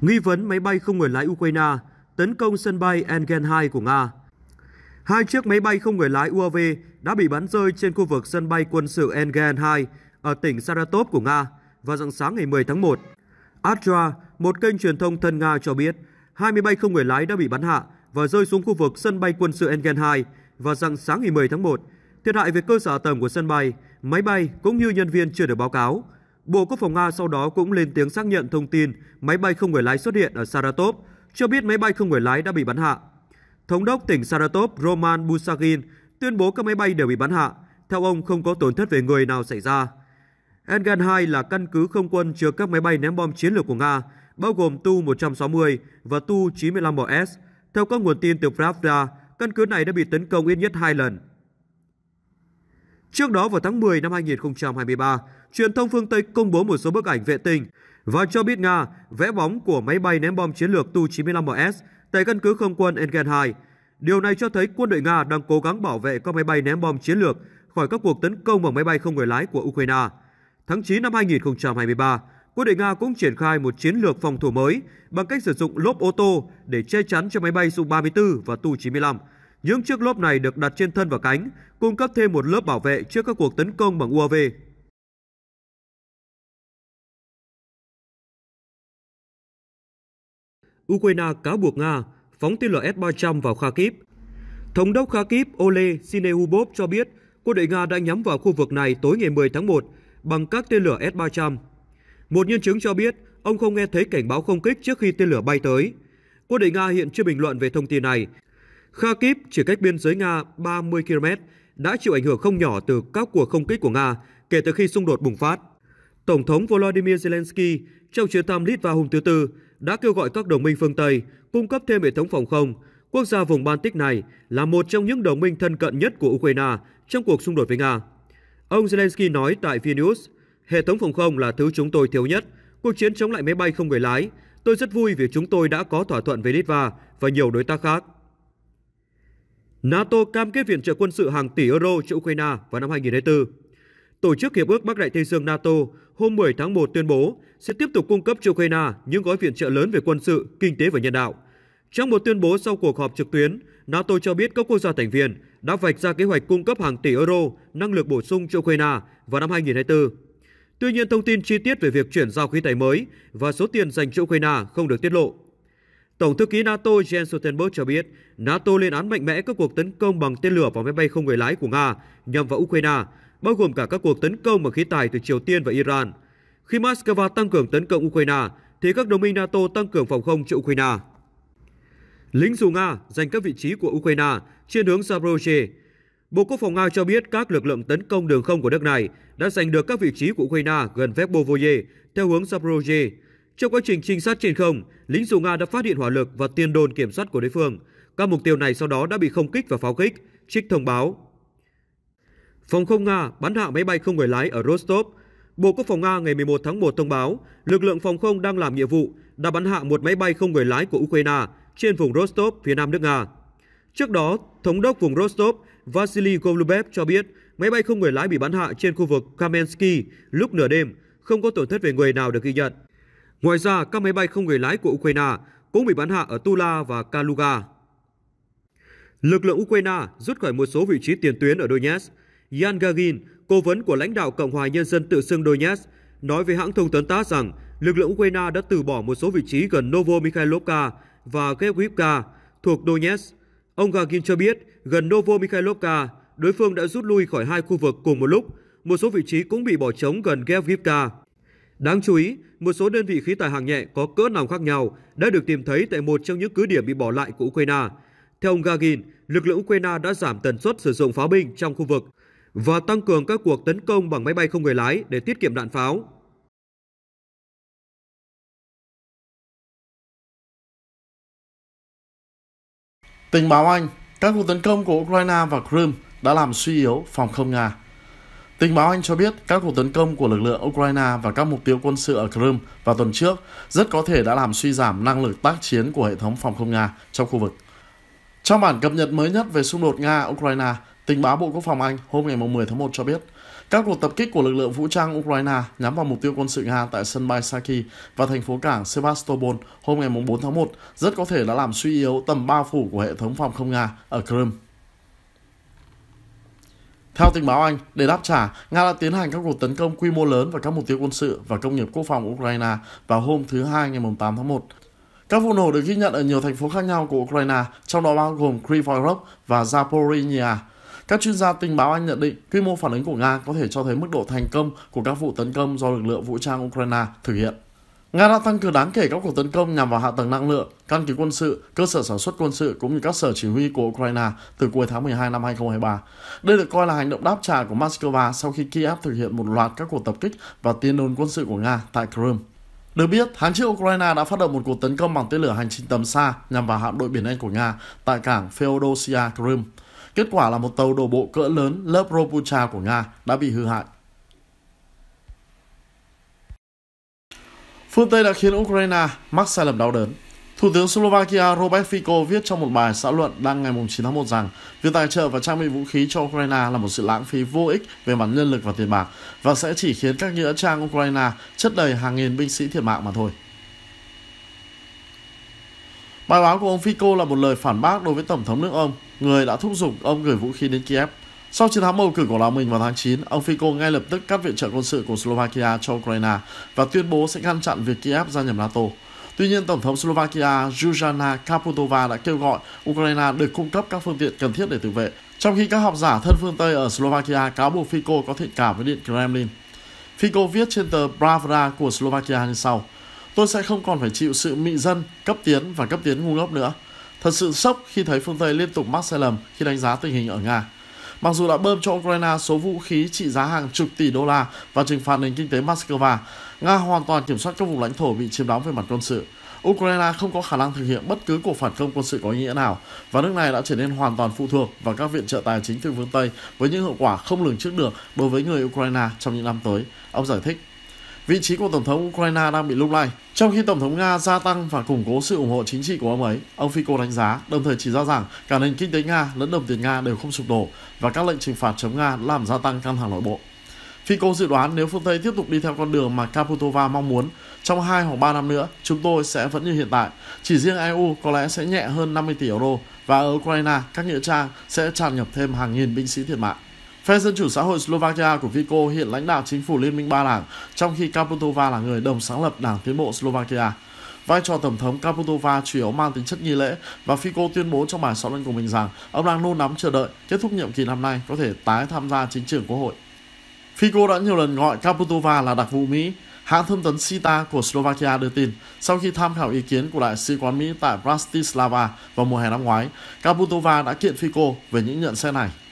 nghi vấn máy bay không người lái Ukraine tấn công sân bay Engen 2 của Nga. Hai chiếc máy bay không người lái UAV đã bị bắn rơi trên khu vực sân bay quân sự Engen 2 ở tỉnh Saratov của Nga vào rạng sáng ngày 10 tháng 1. Astra, một kênh truyền thông thân Nga cho biết, 20 bay không người lái đã bị bắn hạ và rơi xuống khu vực sân bay quân sự Engen 2 vào rạng sáng ngày 10 tháng 1. Thiệt hại về cơ sở tầng của sân bay, máy bay cũng như nhân viên chưa được báo cáo. Bộ Quốc phòng Nga sau đó cũng lên tiếng xác nhận thông tin máy bay không người lái xuất hiện ở Saratov, cho biết máy bay không người lái đã bị bắn hạ. Thống đốc tỉnh Saratov Roman Busagin tuyên bố các máy bay đều bị bắn hạ. Theo ông, không có tổn thất về người nào xảy ra. Engen 2 là căn cứ không quân chứa các máy bay ném bom chiến lược của Nga, bao gồm Tu-160 và Tu-95MS. Theo các nguồn tin từ Pravda, căn cứ này đã bị tấn công ít nhất hai lần. Trước đó vào tháng 10 năm 2023, truyền thông phương Tây công bố một số bức ảnh vệ tinh và cho biết Nga vẽ bóng của máy bay ném bom chiến lược Tu-95MS tại căn cứ không quân Engen 2. Điều này cho thấy quân đội Nga đang cố gắng bảo vệ các máy bay ném bom chiến lược khỏi các cuộc tấn công bằng máy bay không người lái của Ukraine. Tháng 9 năm 2023, quân đội Nga cũng triển khai một chiến lược phòng thủ mới bằng cách sử dụng lốp ô tô để che chắn cho máy bay Su-34 và Tu-95. Những chiếc lốp này được đặt trên thân và cánh, cung cấp thêm một lớp bảo vệ trước các cuộc tấn công bằng UAV Ukraine cáo buộc Nga phóng tên lửa S-300 vào Kharkiv. Thống đốc Kharkiv Ole Sinehubov cho biết quân đội Nga đã nhắm vào khu vực này tối ngày 10 tháng 1 bằng các tên lửa S-300. Một nhân chứng cho biết ông không nghe thấy cảnh báo không kích trước khi tên lửa bay tới. Quân đội Nga hiện chưa bình luận về thông tin này. Kharkiv chỉ cách biên giới Nga 30 km đã chịu ảnh hưởng không nhỏ từ các cuộc không kích của Nga kể từ khi xung đột bùng phát. Tổng thống Volodymyr Zelensky trong chuyến thăm Litva hôm thứ Tư đã kêu gọi các đồng minh phương Tây cung cấp thêm hệ thống phòng không. Quốc gia vùng Baltic này là một trong những đồng minh thân cận nhất của Ukraine trong cuộc xung đột với Nga. Ông Zelensky nói tại Vilnius, hệ thống phòng không là thứ chúng tôi thiếu nhất. Cuộc chiến chống lại máy bay không người lái. Tôi rất vui vì chúng tôi đã có thỏa thuận với Litva và nhiều đối tác khác. NATO cam kết viện trợ quân sự hàng tỷ euro cho Ukraine vào năm 2024. Tổ chức Hiệp ước Bắc Đại Tây Dương NATO hôm 10 tháng 1 tuyên bố sẽ tiếp tục cung cấp cho Ukraine những gói viện trợ lớn về quân sự, kinh tế và nhân đạo. Trong một tuyên bố sau cuộc họp trực tuyến, NATO cho biết các quốc gia thành viên đã vạch ra kế hoạch cung cấp hàng tỷ euro năng lực bổ sung cho Ukraine vào năm 2024. Tuy nhiên, thông tin chi tiết về việc chuyển giao khí tài mới và số tiền dành cho Ukraine không được tiết lộ. Tổng thư ký NATO Jens Stoltenberg cho biết, NATO lên án mạnh mẽ các cuộc tấn công bằng tên lửa và máy bay không người lái của Nga nhằm vào Ukraine bao gồm cả các cuộc tấn công bằng khí tài từ Triều Tiên và Iran. Khi Moscow tăng cường tấn công Ukraine, thì các đồng minh NATO tăng cường phòng không cho Ukraine. Lính dù Nga giành các vị trí của Ukraine trên hướng Zaporozhye. Bộ Quốc phòng Nga cho biết các lực lượng tấn công đường không của nước này đã giành được các vị trí của Ukraine gần Vebvoye theo hướng Zaporozhye. Trong quá trình trinh sát trên không, lính dù Nga đã phát hiện hỏa lực và tiền đồn kiểm soát của đối phương. Các mục tiêu này sau đó đã bị không kích và pháo kích, trích thông báo Phòng không Nga bắn hạ máy bay không người lái ở Rostov. Bộ Quốc phòng Nga ngày 11 tháng 1 thông báo, lực lượng phòng không đang làm nhiệm vụ đã bắn hạ một máy bay không người lái của Ukraine trên vùng Rostov phía nam nước Nga. Trước đó, Thống đốc vùng Rostov Vasily Golubev cho biết máy bay không người lái bị bắn hạ trên khu vực Kamensky lúc nửa đêm, không có tổn thất về người nào được ghi nhận. Ngoài ra, các máy bay không người lái của Ukraine cũng bị bắn hạ ở Tula và Kaluga. Lực lượng Ukraine rút khỏi một số vị trí tiền tuyến ở Donetsk, Yan Gagin, cố vấn của lãnh đạo Cộng hòa Nhân dân tự xưng Donetsk, nói với hãng thông tấn TASS rằng lực lượng Ukraine đã từ bỏ một số vị trí gần Novo Mikhailovka và Gevivka thuộc Donetsk. Ông Gagin cho biết gần Novo Mikhailovka, đối phương đã rút lui khỏi hai khu vực cùng một lúc, một số vị trí cũng bị bỏ trống gần Gevivka. Đáng chú ý, một số đơn vị khí tài hạng nhẹ có cỡ nào khác nhau đã được tìm thấy tại một trong những cứ điểm bị bỏ lại của Ukraine. Theo ông Gagin, lực lượng Ukraine đã giảm tần suất sử dụng pháo binh trong khu vực và tăng cường các cuộc tấn công bằng máy bay không người lái để tiết kiệm đạn pháo. Tình báo Anh, các cuộc tấn công của Ukraine và Crimea đã làm suy yếu phòng không Nga. Tình báo Anh cho biết các cuộc tấn công của lực lượng Ukraine và các mục tiêu quân sự ở Crimea vào tuần trước rất có thể đã làm suy giảm năng lực tác chiến của hệ thống phòng không Nga trong khu vực. Trong bản cập nhật mới nhất về xung đột Nga-Ukraine, Tình báo Bộ Quốc phòng Anh hôm ngày 10 tháng 1 cho biết, các cuộc tập kích của lực lượng vũ trang Ukraine nhắm vào mục tiêu quân sự Nga tại sân bay Saki và thành phố cảng Sevastopol hôm ngày 4 tháng 1 rất có thể đã làm suy yếu tầm bao phủ của hệ thống phòng không Nga ở Crimea. Theo tình báo Anh, để đáp trả, Nga đã tiến hành các cuộc tấn công quy mô lớn vào các mục tiêu quân sự và công nghiệp quốc phòng Ukraine vào hôm thứ Hai ngày 8 tháng 1. Các vụ nổ được ghi nhận ở nhiều thành phố khác nhau của Ukraine, trong đó bao gồm Kryvyi Rih và Zaporizhia, các chuyên gia tình báo Anh nhận định quy mô phản ứng của Nga có thể cho thấy mức độ thành công của các vụ tấn công do lực lượng vũ trang Ukraine thực hiện. Nga đã tăng cường đáng kể các cuộc tấn công nhằm vào hạ tầng năng lượng, căn cứ quân sự, cơ sở sản xuất quân sự cũng như các sở chỉ huy của Ukraine từ cuối tháng 12 năm 2023. Đây được coi là hành động đáp trả của Moscow sau khi Kiev thực hiện một loạt các cuộc tập kích và tiến đồn quân sự của Nga tại Crimea. Được biết, tháng trước Ukraine đã phát động một cuộc tấn công bằng tên lửa hành trình tầm xa nhằm vào hạm đội biển Anh của Nga tại cảng Feodosia, Crimea. Kết quả là một tàu đổ bộ cỡ lớn lớp Ropucha của Nga đã bị hư hại. Phương Tây đã khiến Ukraine mắc sai lầm đau đớn. Thủ tướng Slovakia Robert Fico viết trong một bài xã luận đăng ngày 9 tháng 1 rằng việc tài trợ và trang bị vũ khí cho Ukraine là một sự lãng phí vô ích về mặt nhân lực và tiền bạc và sẽ chỉ khiến các nghĩa trang Ukraine chất đầy hàng nghìn binh sĩ thiệt mạng mà thôi. Bài báo của ông Fico là một lời phản bác đối với Tổng thống nước ông, người đã thúc giục ông gửi vũ khí đến Kiev. Sau chiến thắng bầu cử của lão mình vào tháng 9, ông Fico ngay lập tức cắt viện trợ quân sự của Slovakia cho Ukraine và tuyên bố sẽ ngăn chặn việc Kiev gia nhập NATO. Tuy nhiên, Tổng thống Slovakia Zuzana Kaputova đã kêu gọi Ukraine được cung cấp các phương tiện cần thiết để tự vệ, trong khi các học giả thân phương Tây ở Slovakia cáo buộc Fico có thiện cảm với Điện Kremlin. Fico viết trên tờ Pravda của Slovakia như sau – Tôi sẽ không còn phải chịu sự mị dân, cấp tiến và cấp tiến ngu ngốc nữa. Thật sự sốc khi thấy phương Tây liên tục mắc sai lầm khi đánh giá tình hình ở Nga. Mặc dù đã bơm cho Ukraine số vũ khí trị giá hàng chục tỷ đô la và trừng phạt nền kinh tế Moscow, Nga hoàn toàn kiểm soát các vùng lãnh thổ bị chiếm đóng về mặt quân sự. Ukraine không có khả năng thực hiện bất cứ cuộc phản công quân sự có ý nghĩa nào và nước này đã trở nên hoàn toàn phụ thuộc vào các viện trợ tài chính từ phương Tây với những hậu quả không lường trước được đối với người Ukraine trong những năm tới, ông giải thích vị trí của Tổng thống Ukraine đang bị lung lay, trong khi Tổng thống Nga gia tăng và củng cố sự ủng hộ chính trị của ông ấy, ông Fico đánh giá, đồng thời chỉ ra rằng cả nền kinh tế Nga lẫn đồng tiền Nga đều không sụp đổ và các lệnh trừng phạt chống Nga làm gia tăng căng thẳng nội bộ. Fico dự đoán nếu phương Tây tiếp tục đi theo con đường mà Kaputova mong muốn, trong 2 hoặc 3 năm nữa, chúng tôi sẽ vẫn như hiện tại. Chỉ riêng EU có lẽ sẽ nhẹ hơn 50 tỷ euro và ở Ukraine, các nghĩa trang sẽ tràn ngập thêm hàng nghìn binh sĩ thiệt mạng. Phe Dân chủ xã hội Slovakia của Fico hiện lãnh đạo chính phủ Liên minh ba đảng, trong khi Kaputova là người đồng sáng lập Đảng Tiến bộ Slovakia. Vai trò tổng thống Kaputova chủ yếu mang tính chất nghi lễ và Fico tuyên bố trong bài sọ luận của mình rằng ông đang nôn nóng chờ đợi kết thúc nhiệm kỳ năm nay có thể tái tham gia chính trường quốc hội. Fico đã nhiều lần gọi Kaputova là đặc vụ Mỹ. Hãng thông tấn Sita của Slovakia đưa tin, sau khi tham khảo ý kiến của đại sứ quán Mỹ tại Bratislava vào mùa hè năm ngoái, Kaputova đã kiện Fico về những nhận xét này.